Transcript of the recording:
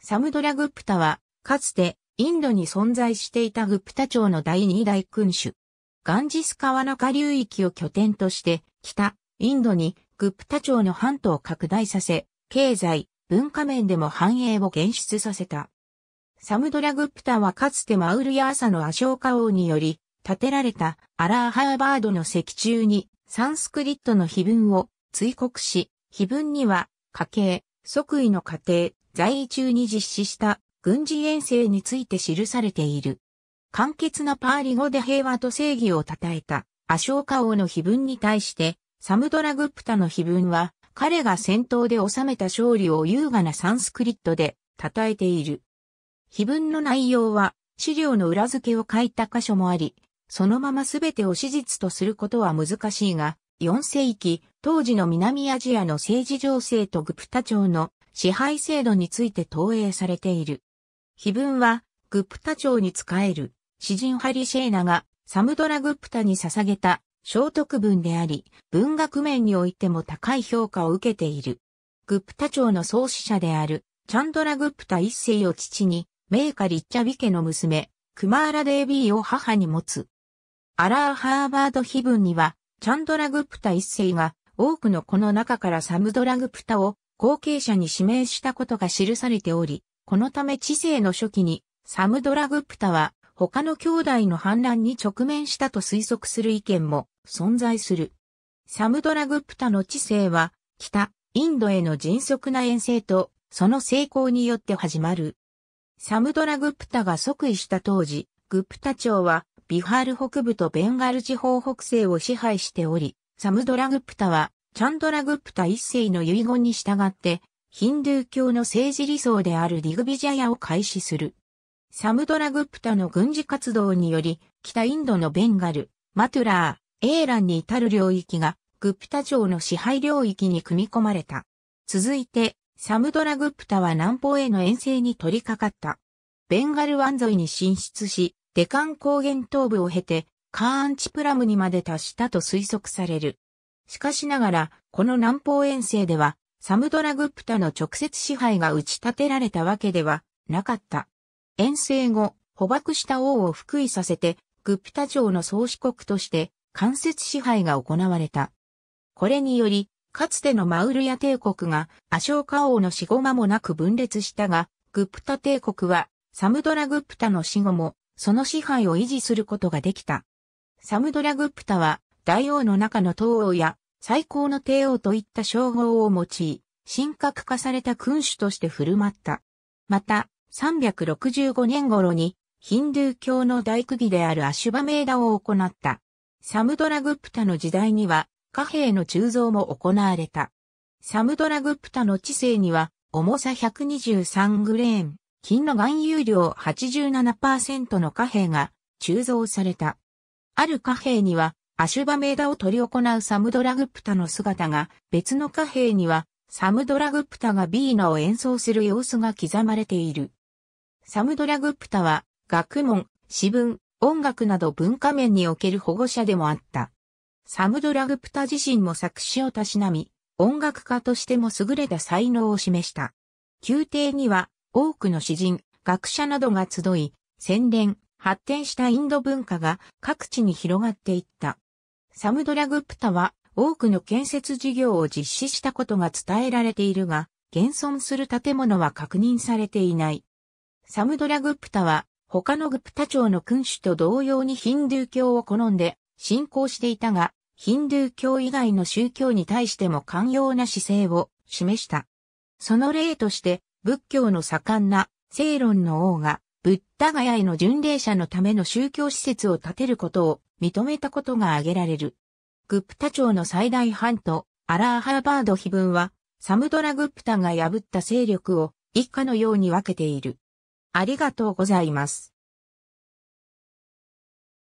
サムドラ・グプタは、かつてインドに存在していたグプタ朝の第二代君主。ガンジス川の下流域を拠点として、北、インドにグプタ朝の半島を拡大させ、経済、文化面でも繁栄を現出させた。サムドラ・グプタはかつてマウルヤーサのアショーカ王により、建てられたアラーハーバードの石柱にサンスクリットの碑文を追告し、碑文には家系、即位の過程、在位中に実施した軍事遠征について記されている。簡潔なパーリ語で平和と正義を称えたアショーカ王の碑文に対して、サムドラグプタの碑文は、彼が戦闘で収めた勝利を優雅なサンスクリットで称えている。碑文の内容は、資料の裏付けを書いた箇所もあり、そのまま全てを史実とすることは難しいが、4世紀、当時の南アジアの政治情勢とグプタ朝の支配制度について投影されている。碑文は、グプタ朝に仕える、詩人ハリシェーナが、サムドラグプタに捧げた、聖徳文であり、文学面においても高い評価を受けている。グプタ朝の創始者である、チャンドラグプタ一世を父に、メーカリッチャビ家の娘、クマーラデービーを母に持つ。アラー・ハーバード碑文には、チャンドラグプタ一世が、多くのこの中からサムドラグプタを後継者に指名したことが記されており、このため知性の初期にサムドラグプタは他の兄弟の反乱に直面したと推測する意見も存在する。サムドラグプタの知性は北、インドへの迅速な遠征とその成功によって始まる。サムドラグプタが即位した当時、グプタ朝はビハール北部とベンガル地方北西を支配しており、サムドラグプタはチャンドラグプタ一世の遺言に従って、ヒンドゥー教の政治理想であるディグビジャヤを開始する。サムドラグプタの軍事活動により、北インドのベンガル、マトゥラー、エーランに至る領域が、グプタ朝の支配領域に組み込まれた。続いて、サムドラグプタは南方への遠征に取り掛かった。ベンガル湾沿いに進出し、デカン高原東部を経て、カーンチプラムにまで達したと推測される。しかしながら、この南方遠征では、サムドラグプタの直接支配が打ち立てられたわけではなかった。遠征後、捕獲した王を復位させて、グプタ城の創始国として間接支配が行われた。これにより、かつてのマウルヤ帝国がアショーカ王の死後間もなく分裂したが、グプタ帝国はサムドラグプタの死後もその支配を維持することができた。サムドラグプタは大王の中の東王や最高の帝王といった称号を用い、神格化された君主として振る舞った。また、365年頃に、ヒンドゥー教の大釘であるアシュバメーダを行った。サムドラグプタの時代には、貨幣の鋳造も行われた。サムドラグプタの知性には、重さ123グレーン、金の含有量87%の貨幣が鋳造された。ある貨幣には、アシュバメーダを取り行うサムドラグプタの姿が、別の貨幣には、サムドラグプタがビーナを演奏する様子が刻まれている。サムドラグプタは、学問、詩文、音楽など文化面における保護者でもあった。サムドラグプタ自身も作詞をたしなみ、音楽家としても優れた才能を示した。宮廷には、多くの詩人、学者などが集い、宣伝、発展したインド文化が各地に広がっていった。サムドラグプタは多くの建設事業を実施したことが伝えられているが、現存する建物は確認されていない。サムドラグプタは他のグプタ朝の君主と同様にヒンドゥー教を好んで信仰していたが、ヒンドゥー教以外の宗教に対しても寛容な姿勢を示した。その例として仏教の盛んな正論の王がブッダガヤへの巡礼者のための宗教施設を建てることを認めたことが挙げられる。グプタ朝の最大半島、アラーハーバード碑文は、サムドラグプタが破った勢力を一家のように分けている。ありがとうございます。